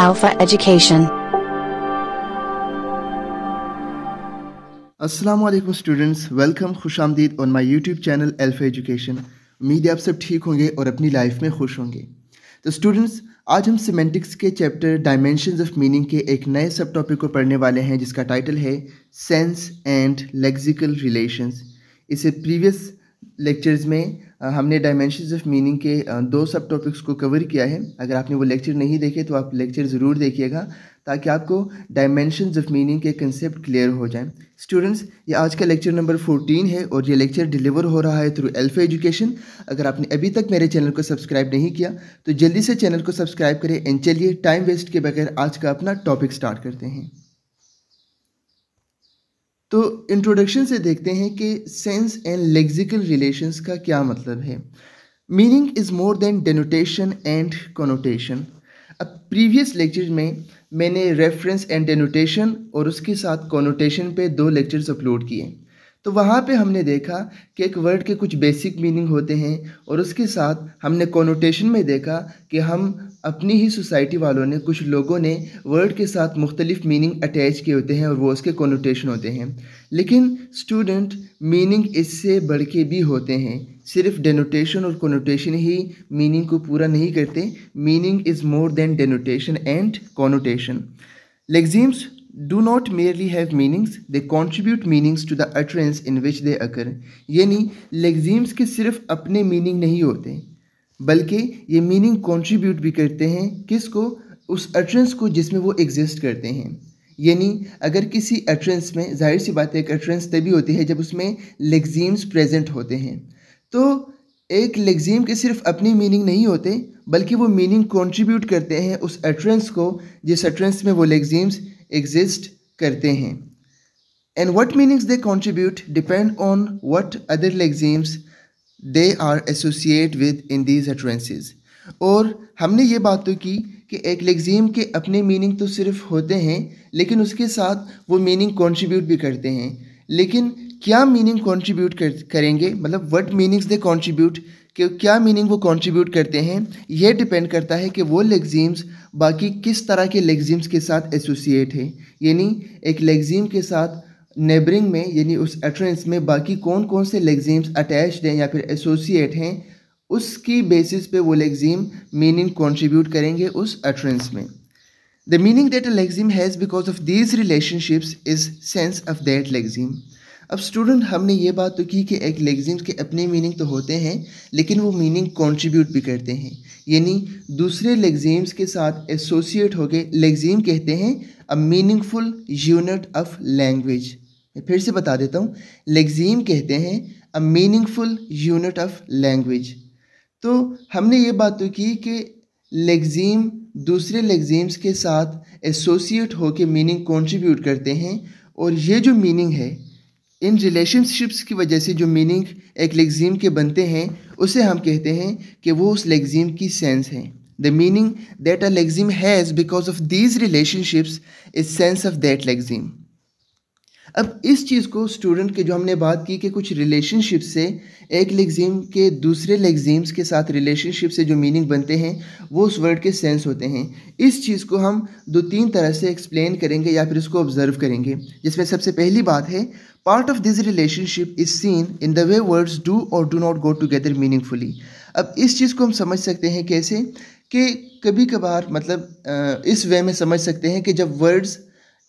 Alpha Education. असलम students welcome खुश आमदीद on my YouTube channel Alpha Education उम्मीद है आप सब ठीक होंगे और अपनी लाइफ में खुश होंगे तो स्टूडेंट्स आज हम सीमेंटिक्स के चैप्टर डायमेंशन ऑफ मीनिंग के एक नए सब टॉपिक को पढ़ने वाले हैं जिसका टाइटल है सेंस एंड लेक्सिकल रिलेशंस इसे प्रीवियस लेक्चर्स में हमने डायमेंशन ऑफ मीनिंग के दो सब टॉपिक्स को कवर किया है अगर आपने वो लेक्चर नहीं देखे तो आप लेक्चर ज़रूर देखिएगा ताकि आपको डायमेंशन ऑफ मीनिंग के कंसेप्ट क्लियर हो जाएं स्टूडेंट्स ये आज का लेक्चर नंबर फोर्टीन है और ये लेक्चर डिलीवर हो रहा है थ्रू एल्फा एजुकेशन अगर आपने अभी तक मेरे चैनल को सब्सक्राइब नहीं किया तो जल्दी से चैनल को सब्सक्राइब करें एंड चलिए टाइम वेस्ट के बगैर आज का अपना टॉपिक स्टार्ट करते हैं तो इंट्रोडक्शन से देखते हैं कि सेंस एंड लेक्सिकल रिलेशंस का क्या मतलब है meaning is more than denotation and connotation अब प्रीवियस लेक्चर में मैंने रेफरेंस एंड डेनोटेशन और उसके साथ कोनोटेशन पे दो लेक्चर्स अपलोड किए तो वहाँ पे हमने देखा कि एक वर्ड के कुछ बेसिक मीनिंग होते हैं और उसके साथ हमने कॉनोटेशन में देखा कि हम अपनी ही सोसाइटी वालों ने कुछ लोगों ने वर्ड के साथ मुख्तलिफ मीनिंग अटैच किए होते हैं और वो उसके कॉनोटेशन होते हैं लेकिन स्टूडेंट मीनिंग इससे बढ़ के भी होते हैं सिर्फ डेनोटेशन और कॉनोटेशन ही मीनिंग को पूरा नहीं करते meaning is more than denotation and connotation lexemes do not merely have meanings, they contribute meanings to the utterance in which they occur. यानी लेग्जीम्स के सिर्फ अपने मीनिंग नहीं होते बल्कि ये मीनिंग कंट्रीब्यूट भी करते हैं किसको उस अटरेंस को जिसमें वो एग्जिस्ट करते हैं यानी अगर किसी अटरेंस में जाहिर सी बात है एक अटरेंस तभी होती है जब उसमें लेग्जीम्स प्रेजेंट होते हैं तो एक लेग्जीम के सिर्फ अपनी मीनिंग नहीं होते बल्कि वो मीनिंग कंट्रीब्यूट करते हैं उस अटरेंस को जिस अटरेंस में वो लेग्जीम्स एग्जिस्ट करते हैं and what meanings they contribute depend on what other lexemes they are associate with in these utterances और हमने ये बात तो की कि एक लेग्जीम के अपने मीनिंग तो सिर्फ होते हैं लेकिन उसके साथ वो मीनिंग कॉन्ट्रीब्यूट भी करते हैं लेकिन क्या मीनिंग कॉन्ट्रीब्यूट करेंगे मतलब वट मीनिंग्स दे कॉन्ट्रीब्यूट कि क्या मीनिंग वो कंट्रीब्यूट करते हैं ये डिपेंड करता है कि वो लेग्जीम्स बाकी किस तरह के लेग्जीम्स के साथ एसोसिएट है यानी एक लेग्जीम के साथ नेबरिंग में यानी उस एट्रेंस में बाकी कौन कौन से लेग्जीम्स अटैच्ड हैं या फिर एसोसिएट हैं उसकी बेसिस पे वो लेग्जीम मीनिंग कंट्रीब्यूट करेंगे उस एट्रेंस में the meaning that a lexeme has because of these relationships is sense of that lexeme अब स्टूडेंट हमने ये बात तो की कि एक लेगजीम्स के अपने मीनिंग तो होते हैं लेकिन वो मीनिंग कंट्रीब्यूट भी करते हैं यानी दूसरे लेगजीम्स के साथ एसोसिएट होकर लेगजीम कहते हैं a meaningful unit of language फिर से बता देता हूँ लेगजीम कहते हैं a meaningful unit of language तो हमने ये बात तो की कि लेगजीम दूसरे लेगजीम्स के साथ एसोसिएट होकर मीनिंग कॉन्ट्रीब्यूट करते हैं और ये जो मीनिंग है इन रिलेशनशिप्स की वजह से जो मीनिंग एक लेगजीम के बनते हैं उसे हम कहते हैं कि वो उस लेगजीम की सेंस हैं the meaning that a lexeme has because of these relationships is sense of that lexeme अब इस चीज़ को स्टूडेंट के जो हमने बात की कि कुछ रिलेशनशिप से एक लेगजीम के दूसरे लेगजीम्स के साथ रिलेशनशिप से जो मीनिंग बनते हैं वो उस वर्ड के सेंस होते हैं इस चीज़ को हम दो तीन तरह से एक्सप्लेन करेंगे या फिर उसको ऑब्ज़र्व करेंगे जिसमें सबसे पहली बात है part of this relationship is seen in the way words do और do not go together meaningfully अब इस चीज़ को हम समझ सकते हैं कैसे कि कभी कभार मतलब इस वे में समझ सकते हैं कि जब वर्ड्स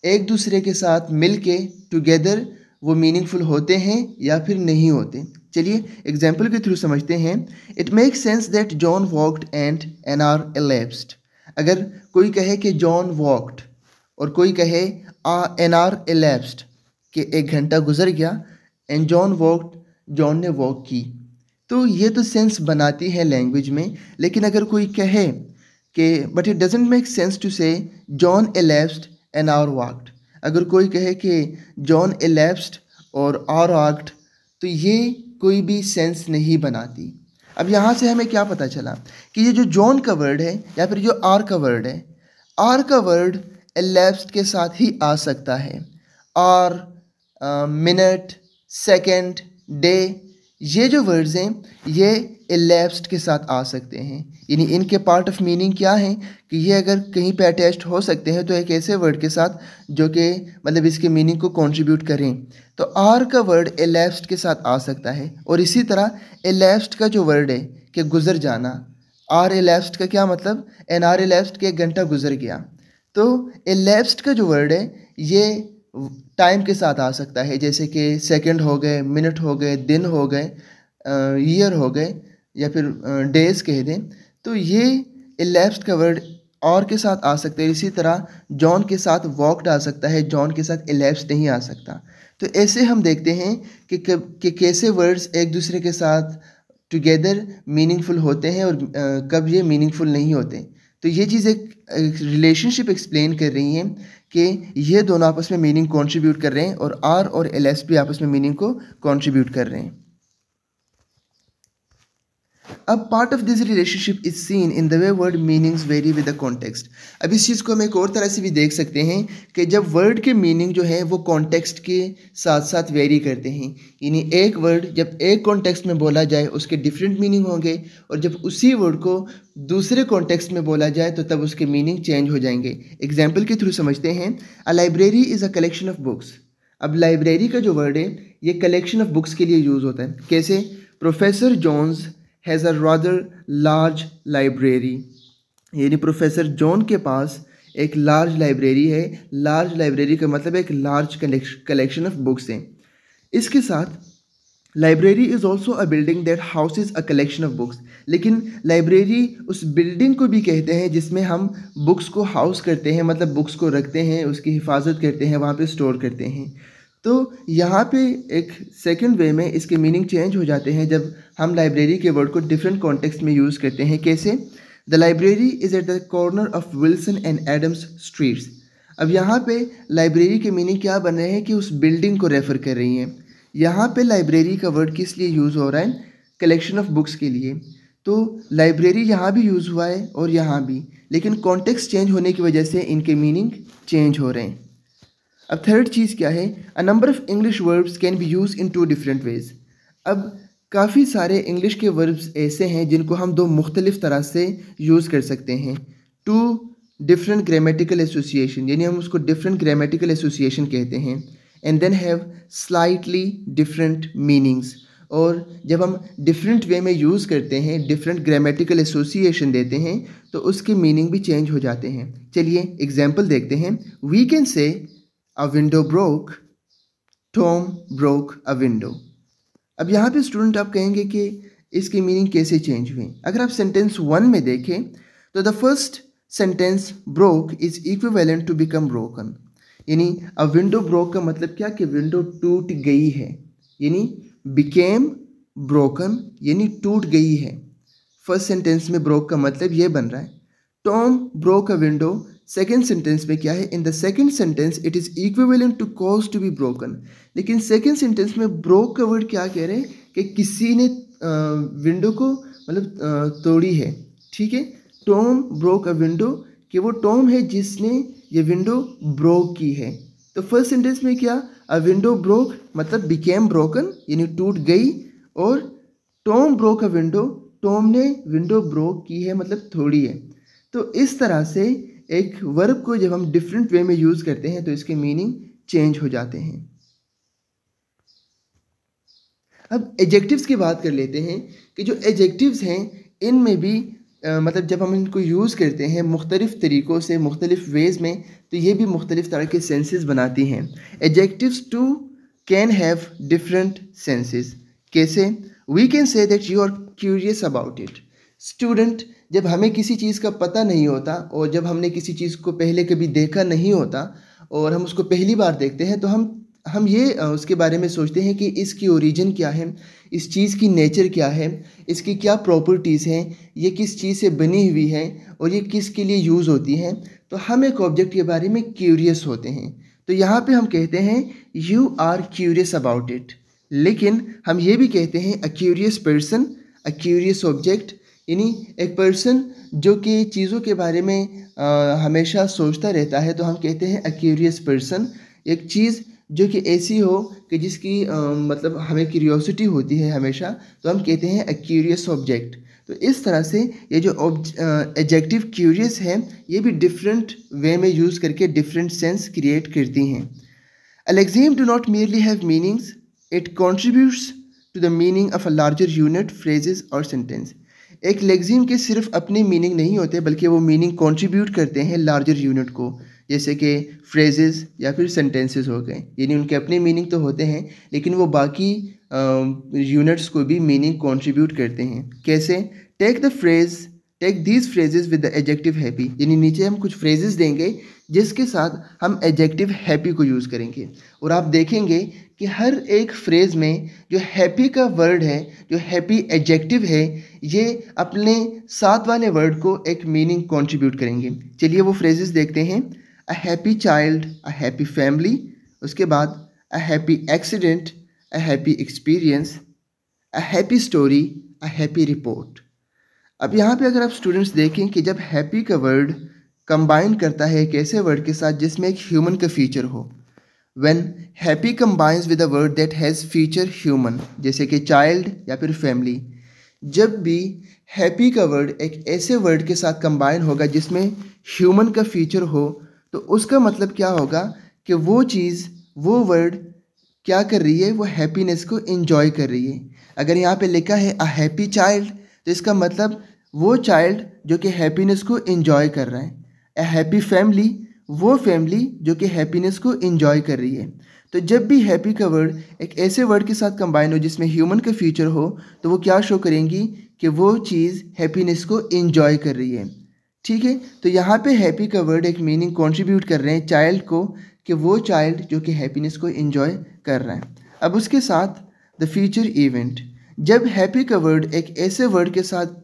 एक दूसरे के साथ मिल के टुगेदर वो मीनिंगफुल होते हैं या फिर नहीं होते चलिए एग्जाम्पल के थ्रू समझते हैं it make sense that John walked and an hour elapsed अगर कोई कहे कि जॉन वॉकड और कोई कहे आ एन आर एलेप्सड कि एक घंटा गुजर गया एंड जॉन वॉकड जॉन ने वॉक की तो ये तो सेंस बनाती है लैंग्वेज में लेकिन अगर कोई कहे कि but it doesn't make sense to say John elapsed an hour walked अगर कोई कहे कि जॉन एलेप्स्ड और आर वाक्ट तो ये कोई भी सेंस नहीं बनाती अब यहाँ से हमें क्या पता चला कि ये जो जॉन का वर्ड है या फिर जो आर का वर्ड है आर का वर्ड एलेप्स्ड के साथ ही आ सकता है आर मिनट सेकेंड डे ये जो वर्ड्स हैं ये एलेप्सड के साथ आ सकते हैं यानी इनके पार्ट ऑफ मीनिंग क्या है कि ये अगर कहीं पे अटैच्ड हो सकते हैं तो एक ऐसे वर्ड के साथ जो कि मतलब इसके मीनिंग को कंट्रीब्यूट करें तो आर का वर्ड एलेप्सड के साथ आ सकता है और इसी तरह एलेप्सड का जो वर्ड है कि गुज़र जाना आर एलेप्सड का क्या मतलब एन आर एलेप्सड के एक घंटा गुजर गया तो एलेप्सड का जो वर्ड है ये टाइम के साथ आ सकता है जैसे कि सेकंड हो गए मिनट हो गए दिन हो गए ईयर हो गए या फिर डेज कह दें तो ये इलेप्स का वर्ड और के साथ आ सकते हैं इसी तरह जॉन के साथ वॉकड आ सकता है जॉन के साथ इलेप्स नहीं आ सकता तो ऐसे हम देखते हैं कि, कि कैसे वर्ड्स एक दूसरे के साथ टुगेदर मीनिंगफुल होते हैं और कब ये मीनिंगफुल नहीं होते तो ये चीज़ एक रिलेशनशिप एक्सप्लेन कर रही हैं कि ये दोनों आपस में मीनिंग कंट्रीब्यूट कर रहे हैं और आर और एल आपस में मीनिंग को कंट्रीब्यूट कर रहे हैं अब part of this relationship is seen in the way word meanings vary with the context अब इस चीज़ को हम एक और तरह से भी देख सकते हैं कि जब वर्ड के मीनिंग जो है वो कॉन्टेक्स्ट के साथ साथ वेरी करते हैं यानी एक वर्ड जब एक कॉन्टेक्स्ट में बोला जाए उसके डिफरेंट मीनिंग होंगे और जब उसी वर्ड को दूसरे कॉन्टेक्स्ट में बोला जाए तो तब उसके मीनिंग चेंज हो जाएंगे एग्जाम्पल के थ्रू समझते हैं a library is a collection of books अब लाइब्रेरी का जो वर्ड है ये कलेक्शन ऑफ बुक्स के लिए यूज़ होता है कैसे professor Jones has a rather large library यानी प्रोफेसर जॉन के पास एक लार्ज लाइब्रेरी है लार्ज लाइब्रेरी का मतलब एक लार्ज कलेक्शन ऑफ बुक्स हैं इसके साथ library is also a building that house is a collection of books लेकिन लाइब्रेरी उस बिल्डिंग को भी कहते हैं जिसमें हम बुक्स को हाउस करते हैं मतलब बुक्स को रखते हैं उसकी हिफाजत करते हैं वहाँ पे स्टोर करते हैं तो यहाँ पे एक सेकंड वे में इसके मीनिंग चेंज हो जाते हैं जब हम लाइब्रेरी के वर्ड को डिफरेंट कॉन्टेक्स्ट में यूज़ करते हैं कैसे the library is at the corner of Wilson and Adams streets अब यहाँ पे लाइब्रेरी के मीनिंग क्या बन रहे हैं कि उस बिल्डिंग को रेफ़र कर रही हैं यहाँ पे लाइब्रेरी का वर्ड किस लिए यूज़ हो रहा है कलेक्शन ऑफ बुक्स के लिए तो लाइब्रेरी यहाँ भी यूज़ हुआ है और यहाँ भी लेकिन कॉन्टेक्स्ट चेंज होने की वजह से इनके मीनिंग चेंज हो रहे हैं अब थर्ड चीज़ क्या है a number of English verbs can be use in two different ways अब काफ़ी सारे इंग्लिश के वर्ब्स ऐसे हैं जिनको हम दो मुख्तलिफ तरह से यूज़ कर सकते हैं टू डिफरेंट ग्रामेटिकल एसोसिएशन यानी हम उसको डिफरेंट ग्रामेटिकल एसोसिएशन कहते हैं and then have slightly different meanings और जब हम डिफरेंट वे में यूज़ करते हैं डिफरेंट ग्रामेटिकल एसोसिएशन देते हैं तो उसके मीनिंग भी चेंज हो जाते हैं चलिए एग्जाम्पल देखते हैं we can say a window broke Tom broke a window अब यहाँ पे स्टूडेंट आप कहेंगे कि इसकी मीनिंग कैसे चेंज हुई अगर आप सेंटेंस वन में देखें तो the first sentence broke is equivalent to become broken यानी अ विंडो ब्रोक का मतलब क्या कि विंडो टूट गई है यानी बिकेम ब्रोकन यानी टूट गई है फर्स्ट सेंटेंस में ब्रोक का मतलब ये बन रहा है Tom broke a window second sentence में क्या है in the second sentence it is equivalent to cause to be broken लेकिन सेकेंड सेंटेंस में ब्रोक का वर्ड क्या कह रहे हैं कि किसी ने विंडो को मतलब तोड़ी है ठीक है टॉम ब्रोक अ विंडो कि वो टॉम है जिसने ये विंडो ब्रोक की है तो फर्स्ट सेंटेंस में क्या अ विंडो ब्रोक मतलब बिकेम ब्रोकन यानी टूट गई और Tom broke a window Tom ने विंडो ब्रोक की है मतलब थोड़ी है तो इस तरह से एक वर्ब को जब हम डिफरेंट वे में यूज़ करते हैं तो इसके मीनिंग चेंज हो जाते हैं अब एजेक्टिव्स की बात कर लेते हैं कि जो एजेक्टिव्स हैं इनमें भी आ, मतलब जब हम इनको यूज़ करते हैं मुख्तलिफ़ तरीक़ों से मुख्तलिफ़ वेज़ में तो ये भी मुख्तलिफ़ तरह के सेंसेस बनाती हैं adjectives too can have different senses कैसे we can say that you are curious about it student जब हमें किसी चीज़ का पता नहीं होता और जब हमने किसी चीज़ को पहले कभी देखा नहीं होता और हम उसको पहली बार देखते हैं तो हम हम ये उसके बारे में सोचते हैं कि इसकी ओरिजिन क्या है इस चीज़ की नेचर क्या है इसकी क्या प्रॉपर्टीज़ हैं ये किस चीज़ से बनी हुई है और ये किस के लिए यूज़ होती है तो हम एक ऑब्जेक्ट के बारे में क्यूरियस होते हैं तो यहाँ पे हम कहते हैं you are curious about it लेकिन हम ये भी कहते हैं a curious person a curious object यानी एक पर्सन जो कि चीज़ों के बारे में आ, हमेशा सोचता रहता है तो हम कहते हैं अक्यूरियस पर्सन एक चीज़ जो कि ऐसी हो कि जिसकी आ, मतलब हमें क्यूरियोसिटी होती है हमेशा तो हम कहते हैं अक्यूरियस ऑब्जेक्ट तो इस तरह से ये जो एडजेक्टिव क्यूरियस है ये भी डिफरेंट वे में यूज़ करके डिफरेंट सेंस क्रिएट करती हैं a lexeme do not merely have meanings it contributes to the meaning of a larger unit phrases और सेंटेंस एक लेग्जीम के सिर्फ अपने मीनिंग नहीं होते बल्कि वो मीनिंग कंट्रीब्यूट करते हैं लार्जर यूनिट को जैसे कि फ्रेजेस या फिर सेंटेंसेस हो गए यानी उनके अपने मीनिंग तो होते हैं लेकिन वो बाकी यूनिट्स को भी मीनिंग कंट्रीब्यूट करते हैं कैसे take the phrase take these phrases with the adjective happy यानी नीचे हम कुछ फ्रेजेस देंगे जिसके साथ हम एडजेक्टिव हैप्पी को यूज़ करेंगे और आप देखेंगे कि हर एक फ्रेज़ में जो हैप्पी का वर्ड है जो हैप्पी एडजेक्टिव है ये अपने साथ वाले वर्ड को एक मीनिंग कंट्रीब्यूट करेंगे चलिए वो फ्रेजेस देखते हैं a happy child a happy family उसके बाद a happy accident a happy experience a happy story a happy report अब यहाँ पे अगर आप स्टूडेंट्स देखें कि जब हैप्पी का वर्ड कंबाइन करता है एक ऐसे वर्ड के साथ जिसमें एक ह्यूमन का फीचर हो when happy combines with a word that has feature human जैसे कि चाइल्ड या फिर फैमिली जब भी हैप्पी का वर्ड एक ऐसे वर्ड के साथ कंबाइन होगा जिसमें ह्यूमन का फीचर हो तो उसका मतलब क्या होगा कि वो चीज़ वो वर्ड क्या कर रही है वो हैप्पीनेस को इन्जॉय कर रही है अगर यहाँ पे लिखा है अ हैप्पी चाइल्ड तो इसका मतलब वो चाइल्ड जो कि हैप्पीनेस को इन्जॉय कर रहा है ए हैप्पी फैमिली वो फैमिली जो कि हैप्पीनेस को इन्जॉय कर रही है तो जब भी हैप्पी का वर्ड एक ऐसे वर्ड के साथ कंबाइन हो जिसमें ह्यूमन का फ्यूचर हो तो वो क्या शो करेंगी कि वो चीज़ हैप्पीनेस को इन्जॉय कर रही है ठीक है तो यहाँ पे हैप्पी का वर्ड एक मीनिंग कंट्रीब्यूट कर रहे हैं चाइल्ड को कि वो चाइल्ड जो कि हैप्पीनेस को इन्जॉय कर रहा है अब उसके साथ द फ्यूचर इवेंट जब हैप्पी का वर्ड एक ऐसे वर्ड के साथ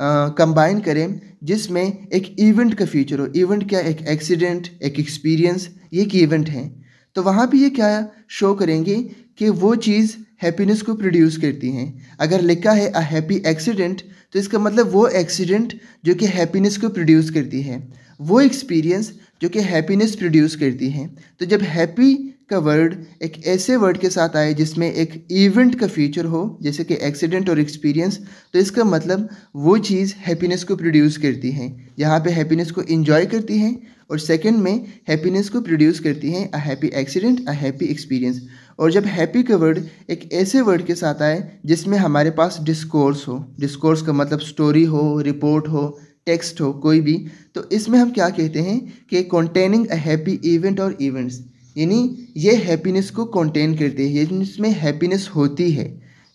कंबाइन करें जिसमें एक इवेंट का फीचर हो इवेंट क्या एक एक्सीडेंट एक एक्सपीरियंस ये एक इवेंट हैं तो वहाँ भी ये क्या शो करेंगे कि वो चीज़ हैप्पीनेस को प्रोड्यूस करती हैं अगर लिखा है अ हैप्पी एक्सीडेंट तो इसका मतलब वो एक्सीडेंट जो कि हैप्पीनेस को प्रोड्यूस करती है वो एक्सपीरियंस जो कि हैप्पीनेस प्रोड्यूस करती हैं तो जब हैप्पी का वर्ड एक ऐसे वर्ड के साथ आए जिसमें एक इवेंट का फीचर हो जैसे कि एक्सीडेंट और एक्सपीरियंस तो इसका मतलब वो चीज़ हैप्पीनेस को प्रोड्यूस करती हैं यहाँ पे हैप्पीनेस को इन्जॉय करती हैं और सेकंड में हैप्पीनेस को प्रोड्यूस करती हैं a happy accident a happy experience और जब हैप्पी का वर्ड एक ऐसे वर्ड के साथ आए जिसमें हमारे पास डिस्कोर्स हो डिस्कोर्स का मतलब स्टोरी हो रिपोर्ट हो टेक्स्ट हो कोई भी तो इसमें हम क्या कहते हैं कि कॉन्टेनिंग अ हैप्पी इवेंट और इवेंट्स यानी ये हैप्पीनेस को कंटेन करते हैं इसमें हैप्पीनेस होती है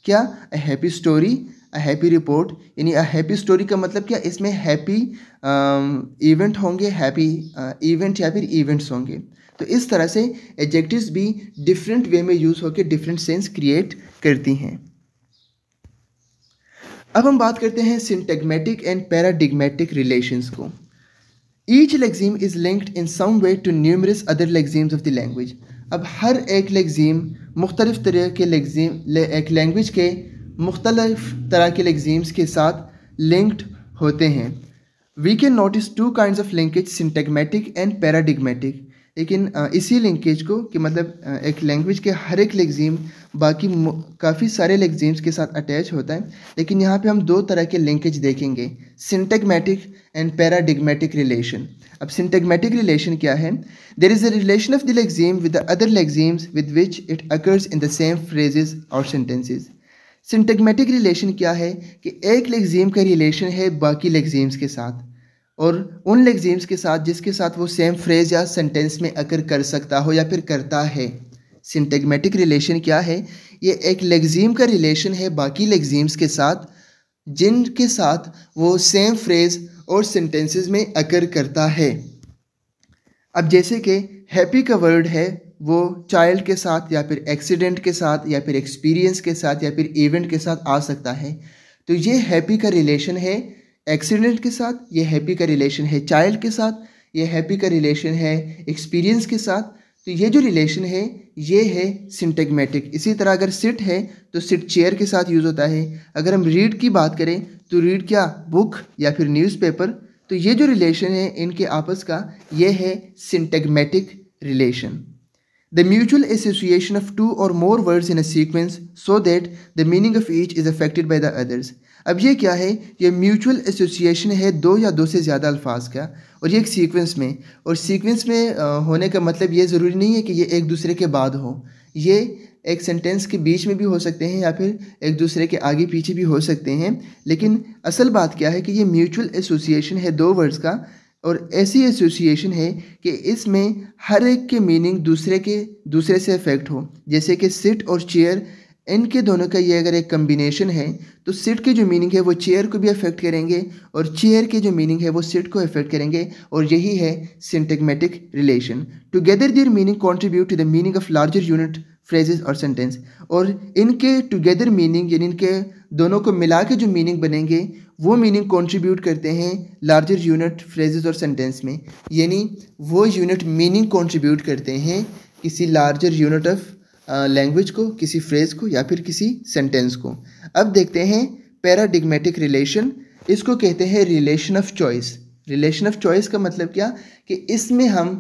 क्या a happy story a happy report यानी अ हैप्पी स्टोरी का मतलब क्या इसमें हैप्पी इवेंट होंगे हैप्पी इवेंट या फिर इवेंट्स होंगे तो इस तरह से एडजेक्टिव्स भी डिफरेंट वे में यूज़ होकर डिफरेंट सेंस क्रिएट करती हैं अब हम बात करते हैं सिंटेगमेटिक एंड पैराडिगमेटिक रिलेशंस को each lexeme is linked in some way to numerous other lexemes of the language अब हर एक लेगजीम मुख्तलिफ तरह के लेगजीम ले, एक लैंग्वेज के मुख्तलिफ तरह के लेगजीम्स के साथ लिंक्ड होते हैं we can notice two kind of linkage syntagmatic and paradigmatic लेकिन इसी लिंकेज को कि मतलब एक लैंग्वेज के हर एक लेगजीम बाकी काफ़ी सारे लेगजीम्स के साथ अटैच होता है लेकिन यहाँ पे हम दो तरह के लिंकेज देखेंगे सिंटेगमेटिक एंड पैराडिग्मेटिक रिलेशन अब सिंटेगमेटिक रिलेशन क्या है there is a relation of the lexeme with the other lexemes with which it occurs in the same phrases और सेंटेंसेज सिंटेगमेटिक रिलेशन क्या है कि एक लेगजीम का रिलेशन है बाकी लेगजीम्स के साथ और उन लेग्जीम्स के साथ जिसके साथ वो सेम फ्रेज या सेंटेंस में अकर कर सकता हो या फिर करता है सिंटेगमेटिक रिलेशन क्या है ये एक लेग्जीम का रिलेशन है बाकी लेग्जीम्स के साथ जिनके साथ वो सेम फ्रेज और सेंटेंसेस में अकर करता है अब जैसे कि हैप्पी का वर्ड है वो चाइल्ड के साथ या फिर एक्सीडेंट के साथ या फिर एक्सपीरियंस के साथ या फिर इवेंट के साथ आ सकता है तो ये हैप्पी का रिलेशन है एक्सीडेंट के साथ ये हैप्पी का रिलेशन है चाइल्ड के साथ ये हैप्पी का रिलेशन है एक्सपीरियंस के साथ तो ये जो रिलेशन है ये है सिंटेगमेटिक इसी तरह अगर सिट है तो सिट चेयर के साथ यूज़ होता है अगर हम रीड की बात करें तो रीड क्या बुक या फिर न्यूज़पेपर तो ये जो रिलेशन है इनके आपस का ये है syntagmatic relation The mutual association of two or more words in a sequence so that the meaning of each is affected by the others. अब ये क्या है ये म्यूचुअल एसोसिएशन है दो या दो से ज़्यादा अल्फाज का और ये एक सीक्वेंस में और सीक्वेंस में होने का मतलब ये ज़रूरी नहीं है कि ये एक दूसरे के बाद हो ये एक सेंटेंस के बीच में भी हो सकते हैं या फिर एक दूसरे के आगे पीछे भी हो सकते हैं लेकिन असल बात क्या है कि ये म्यूचुअल एसोसिएशन है दो वर्ड्स का और ऐसी एसोसिएशन है कि इसमें हर एक के मीनिंग दूसरे के दूसरे से अफेक्ट हो जैसे कि सिट और चेयर इनके दोनों का ये अगर एक कम्बिनेशन है तो सिट के जो मीनिंग है वो चेयर को भी अफेक्ट करेंगे और चेयर के जो मीनिंग है वो सिट को अफेक्ट करेंगे और यही है syntagmatic relation together their meaning contribute to the meaning of larger unit phrases और सेंटेंस और इनके टुगेदर मीनिंग यानी इनके दोनों को मिला के जो मीनिंग बनेंगे वो मीनिंग कंट्रीब्यूट करते हैं लार्जर यूनिट फ्रेजेस और सेंटेंस में यानी वो यूनिट मीनिंग कंट्रीब्यूट करते हैं किसी लार्जर यूनिट ऑफ लैंग्वेज को किसी फ्रेज को या फिर किसी सेंटेंस को अब देखते हैं पैराडिग्मेटिक रिलेशन इसको कहते हैं relation of choice relation of choice का मतलब क्या कि इसमें हम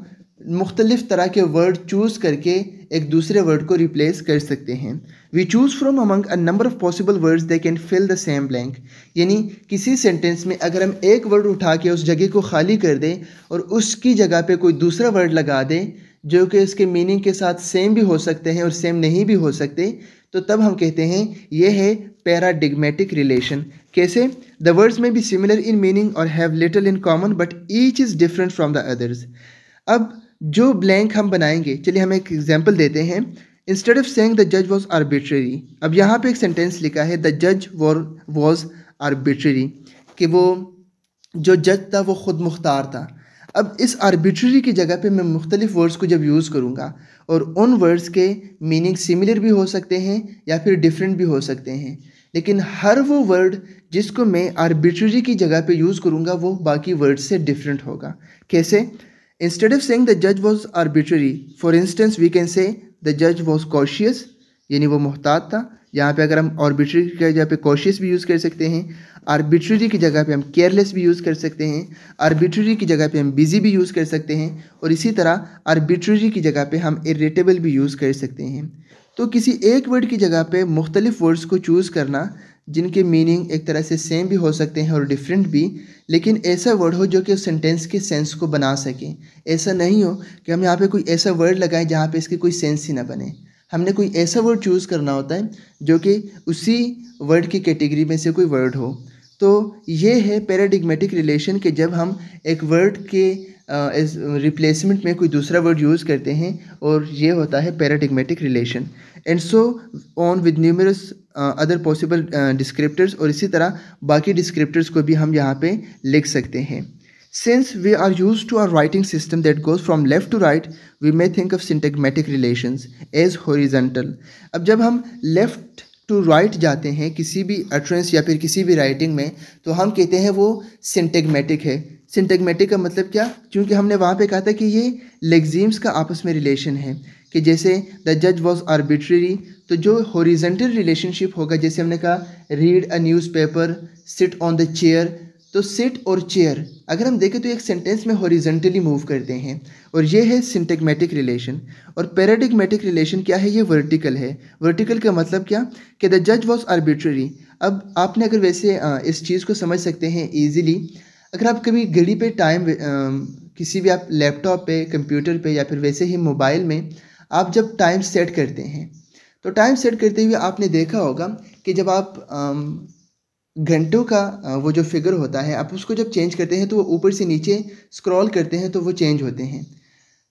मुख्तलिफ़ तरह के वर्ड चूज़ करके एक दूसरे वर्ड को रिप्लेस कर सकते हैं we choose from among a number of possible words they can fill the same blank यानी किसी सेंटेंस में अगर हम एक वर्ड उठा के उस जगह को खाली कर दें और उसकी जगह पे कोई दूसरा वर्ड लगा दें जो कि उसके मीनिंग के साथ सेम भी हो सकते हैं और सेम नहीं भी हो सकते तो तब हम कहते हैं ये है पैराडिगमेटिक रिलेशन कैसे द वर्ड्स में बी सिमिलर इन मीनिंग और have little in common but each is different from the others अब जो ब्लैंक हम बनाएंगे चलिए हम एक एग्जाम्पल देते हैं इंस्टेड ऑफ सेंग द जज वॉज आर्बिट्रेरी अब यहाँ पे एक सेंटेंस लिखा है द जज वॉर वॉज आर्बिट्रेरी कि वो जो जज था वो ख़ुद मुख्तार था अब इस आर्बिट्रेरी की जगह पे मैं मुख्तलिफ़ वर्ड्स को जब यूज़ करूँगा और उन वर्ड्स के मीनिंग सिमिलर भी हो सकते हैं या फिर डिफरेंट भी हो सकते हैं लेकिन हर वो वर्ड जिसको मैं आर्बिट्रेरी की जगह पे यूज़ करूँगा वो बाकी वर्ड्स से डिफरेंट होगा कैसे इंस्टेड ऑफ सेंग द जज was arbitrary for instance we can से द जज वॉज़ कॉशियस यानी वो मोहतात था यहाँ पे अगर हम ऑर्बिट्री की जगह पे कॉशियस भी यूज़ कर सकते हैं आर्बिट्री की जगह पे हम केयरलेस भी यूज़ कर सकते हैं आर्बिट्री की जगह पे हम बिजी भी यूज़ कर सकते हैं और इसी तरह आर्बिट्री की जगह पे हम इरेटेबल भी यूज़ कर सकते हैं तो किसी एक वर्ड की जगह पे मुख्तलिफ वर्ड्स को चूज़ करना जिनके मीनिंग एक तरह से सेम भी हो सकते हैं और डिफरेंट भी लेकिन ऐसा वर्ड हो जो कि उस सेंटेंस के सेंस को बना सके ऐसा नहीं हो कि हम यहाँ पे कोई ऐसा वर्ड लगाएं जहाँ पे इसकी कोई सेंस ही ना बने हमने कोई ऐसा वर्ड चूज़ करना होता है जो कि उसी वर्ड की कैटेगरी में से कोई वर्ड हो तो ये है पैराडिग्मेटिक रिलेशन के जब हम एक वर्ड के रिप्लेसमेंट में कोई दूसरा वर्ड यूज़ करते हैं और ये होता है paradigmatic relation and so on with numerous other possible descriptors और इसी तरह बाकी डिस्क्रिप्टर्स को भी हम यहाँ पे लिख सकते हैं since we are use to our writing system that goes from left to right we may think of syntagmatic relation as horizontal अब जब हम लेफ़्ट टू राइट जाते हैं किसी भी अट्रेंस या फिर किसी भी राइटिंग में तो हम कहते हैं वो सिंटेगमेटिक है सिंटेगमेटिक का मतलब क्या क्योंकि हमने वहाँ पे कहा था कि ये लेग्जीम्स का आपस में रिलेशन है कि जैसे द जज वॉज आर्बिट्रेरी तो जो हॉरिजेंटल रिलेशनशिप होगा जैसे हमने कहा read a newspaper sit on the chair तो सिट और चेयर अगर हम देखें तो एक सेंटेंस में हॉरिजेंटली मूव करते हैं और ये है सिंटेगमेटिक रिलेशन और पैराडिगमेटिक रिलेशन क्या है ये वर्टिकल है वर्टिकल का मतलब क्या कि द जज वॉज आर्बिट्ररी अब आपने अगर वैसे इस चीज़ को समझ सकते हैं ईजिली अगर आप कभी घड़ी पे टाइम किसी भी आप लैपटॉप पे कंप्यूटर पे या फिर वैसे ही मोबाइल में आप जब टाइम सेट करते हैं तो टाइम सेट करते हुए आपने देखा होगा कि जब आप घंटों का वो जो फिगर होता है आप उसको जब चेंज करते हैं तो वो ऊपर से नीचे स्क्रॉल करते हैं तो वो चेंज होते हैं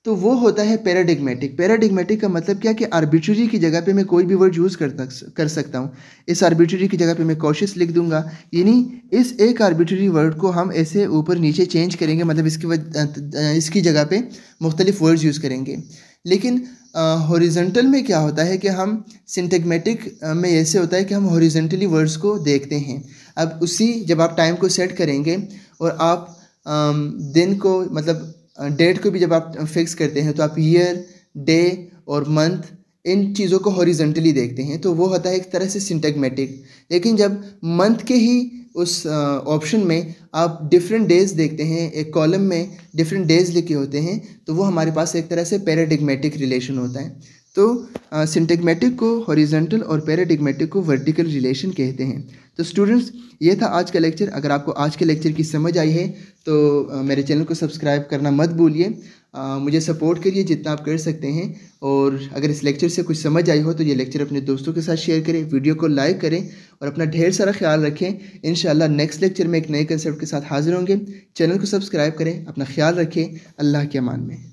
तो वो होता है पैराडिग्मेटिक पैराडिग्मेटिक का मतलब क्या कि आर्बिट्री की जगह पे मैं कोई भी वर्ड यूज़ कर तक कर सकता हूँ इस आर्बिट्री की जगह पे मैं कोशिश लिख दूंगा यानी इस एक आर्बिट्री वर्ड को हम ऐसे ऊपर नीचे चेंज करेंगे मतलब इसकी इसकी जगह पे मुख्तलिफ वर्ड्स यूज़ करेंगे लेकिन हॉरिजेंटल में क्या होता है कि हम सिंटेगमेटिक में ऐसे होता है कि हम हॉरिजेंटली वर्ड्स को देखते हैं अब उसी जब आप टाइम को सेट करेंगे और आप दिन को मतलब डेट को भी जब आप फिक्स करते हैं तो आप ईयर डे और मंथ इन चीज़ों को हॉरिजेंटली देखते हैं तो वो होता है एक तरह से सिंटेगमेटिक लेकिन जब मंथ के ही उस ऑप्शन में आप डिफरेंट डेज़ देखते हैं एक कॉलम में डिफरेंट डेज़ लिखे होते हैं तो वो हमारे पास एक तरह से पैराडिग्मेटिक रिलेशन होता है तो सिंटेगमेटिक को हॉरिजेंटल और पैराडिग्मेटिक को वर्टिकल रिलेशन कहते हैं तो स्टूडेंट्स ये था आज का लेक्चर अगर आपको आज के लेक्चर की समझ आई है तो मेरे चैनल को सब्सक्राइब करना मत भूलिए मुझे सपोर्ट करिए जितना आप कर सकते हैं और अगर इस लेक्चर से कुछ समझ आई हो तो ये लेक्चर अपने दोस्तों के साथ शेयर करें वीडियो को लाइक करें और अपना ढेर सारा ख्याल रखें इन नेक्स्ट लेक्चर में एक नए कंसेप्ट के साथ हाजिर होंगे चैनल को सब्सक्राइब करें अपना ख्याल रखें अल्लाह के अमान में